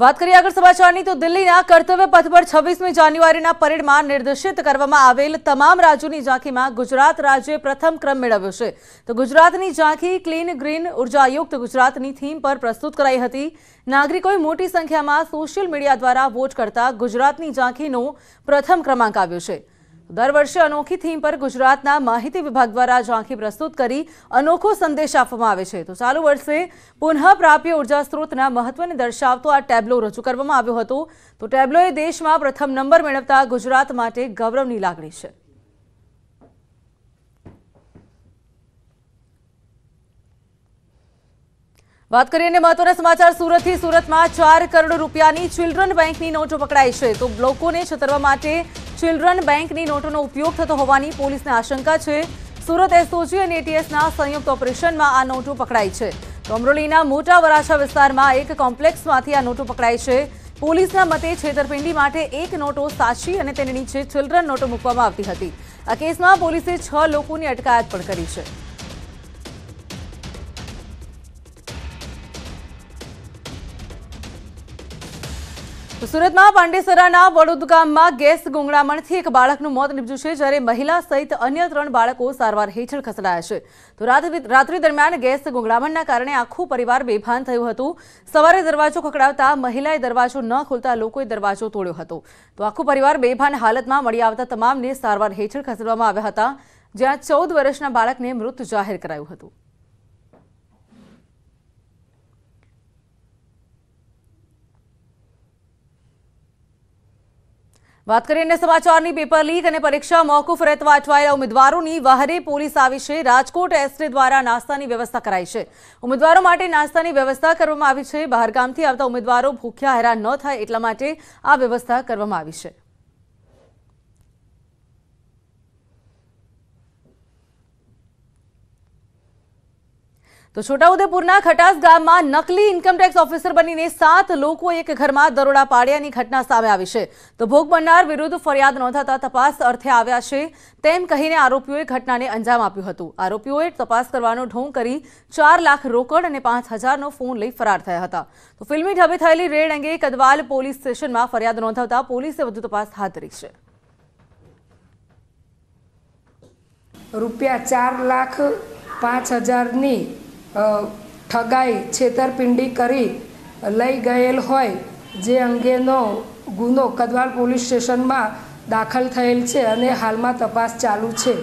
વાત કરીએ આગળ સમાચારની તો દિલ્હીના કર્તવ્ય પથ પર છવ્વીસમી જાન્યુઆરીના પરેડમાં નિર્દેશિત કરવામાં આવેલ તમામ રાજ્યોની ઝાંખીમાં ગુજરાત રાજ્યે પ્રથમ ક્રમ મેળવ્યો છે તો ગુજરાતની ઝાંખી ક્લીન ગ્રીન ઉર્જાયુક્ત ગુજરાતની થીમ પર પ્રસ્તુત કરાઈ હતી નાગરિકોએ મોટી સંખ્યામાં સોશિયલ મીડિયા દ્વારા વોટ કરતા ગુજરાતની ઝાંખીનો પ્રથમ ક્રમાંક આવ્યો છે દર વર્ષે અનોખી થીમ પર ગુજરાતના માહિતી વિભાગ દ્વારા ઝાંખી પ્રસ્તુત કરી અનોખો સંદેશ આપવામાં આવે છે તો ચાલુ વર્ષે પુનઃપ્રાપ્ય ઉર્જા સ્ત્રોતના મહત્વને દર્શાવતો આ ટેબ્લો રજૂ કરવામાં આવ્યો હતો તો ટેબ્લોએ દેશમાં પ્રથમ નંબર મેળવતા ગુજરાત માટે ગૌરવની લાગણી છે વાત કરીએ મહત્વના સમાચાર સુરતથી સુરતમાં ચાર કરોડ રૂપિયાની ચિલ્ડ્રન બેંકની નોટો પકડાઈ છે તો લોકોને છતરવા માટે ચિલ્ડ્રન બેંકની નોટોનો ઉપયોગ થતો હોવાની પોલીસને આશંકા છે સુરત એસઓજી અને એટીએસના સંયુક્ત ઓપરેશનમાં આ નોટો પકડાઈ છે તો અમરોલીના મોટા વરાછા વિસ્તારમાં એક કોમ્પ્લેક્સમાંથી આ નોટો પકડાઈ છે પોલીસના મતે છેતરપિંડી માટે એક નોટો સાચી અને તેની નીચે ચિલ્ડ્રન નોટો મૂકવામાં આવતી હતી આ કેસમાં પોલીસે છ લોકોની અટકાયત પણ કરી છે સુરતમાં પાંડેસરાના વડોદ ગામમાં ગેસ ગુંગળામણથી એક બાળકનું મોત નીપજ્યું છે જ્યારે મહિલા સહિત અન્ય ત્રણ બાળકો સારવાર હેઠળ ખસેડાયા છે તો રાત્રિ દરમિયાન ગેસ ગુંગળામણના કારણે આખું પરિવાર બેભાન થયું હતું સવારે દરવાજો ખખડાવતા મહિલાએ દરવાજો ન ખોલતા લોકોએ દરવાજો તોડ્યો હતો તો આખું પરિવાર બેભાન હાલતમાં મળી આવતા તમામને સારવાર હેઠળ ખસેડવામાં આવ્યા હતા જ્યાં ચૌદ વર્ષના બાળકને મૃત જાહેર કરાયું હતું વાત કરીને સમાચારની પેપર લીક અને પરીક્ષા મોકૂફ રહેતા વાંચવાયેલા ઉમેદવારોની વહારે પોલીસ આવી છે રાજકોટ એસટી દ્વારા નાસ્તાની વ્યવસ્થા કરાઈ છે ઉમેદવારો માટે નાસ્તાની વ્યવસ્થા કરવામાં આવી છે બહારગામથી આવતા ઉમેદવારો ભૂખ્યા હેરાન ન થાય એટલા માટે આ વ્યવસ્થા કરવામાં આવી છે તો છોટાઉદેપુરના ખટાસ ગામમાં નકલી ઇન્કમટેક્સ ઓફિસર બનીને સાત લોકો એક ઘરમાં દરોડા પાડ્યાની ઘટના સામે આવી છે તો ભોગ બનનાર વિરુદ્ધ ફરિયાદ નોંધાતા તપાસ અર્થે આવ્યા છે તેમ કહીને આરોપીઓએ ઘટનાને અંજામ આપ્યું હતું આરોપીઓએ તપાસ કરવાનો ઢોંગ કરી ચાર લાખ રોકડ અને પાંચ હજારનો ફોન લઈ ફરાર થયા હતા તો ફિલ્મી ઢબે થયેલી રેડ અંગે કદવાલ પોલીસ સ્ટેશનમાં ફરિયાદ નોંધાવતા પોલીસે વધુ તપાસ હાથ ધરી છે રૂપિયા ચાર લાખ પાંચ હજારની ઠગાઈ છેતરપિંડી કરી લઈ ગયેલ હોય જે અંગેનો ગુનો કદવાલ પોલીસ સ્ટેશનમાં દાખલ થયેલ છે અને હાલમાં તપાસ ચાલુ છે